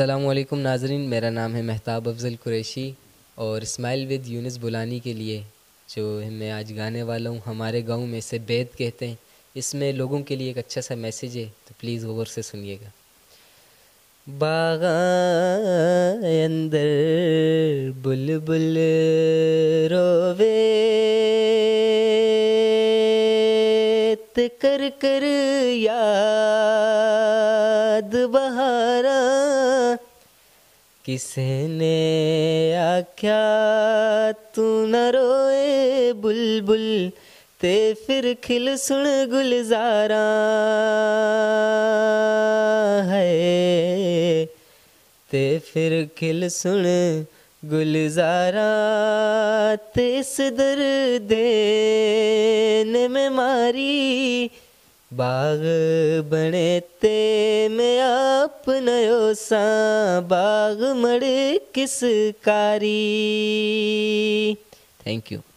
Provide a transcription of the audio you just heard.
अल्लाम नाजरीन मेरा नाम है महताब अफजल कुरैशी और इस्माइल विद यूनिस बुलानी के लिए जो मैं आज गाने वाला हूँ हमारे गांव में से बैद कहते हैं इसमें लोगों के लिए एक अच्छा सा मैसेज है तो प्लीज़ गौर से सुनिएगा बागा अंदर बुलबुल बुल रोवे कर कर याद बहारा किसने आख्या तू न रोए बुलबुल ते फिर खिल सुन गुलजारा है ते फिर खिल सुन गुलजारा तेस दर्द देने में मारी बाग बने ते में आप नयो सा बाग मड़े किस कारी थैंक यू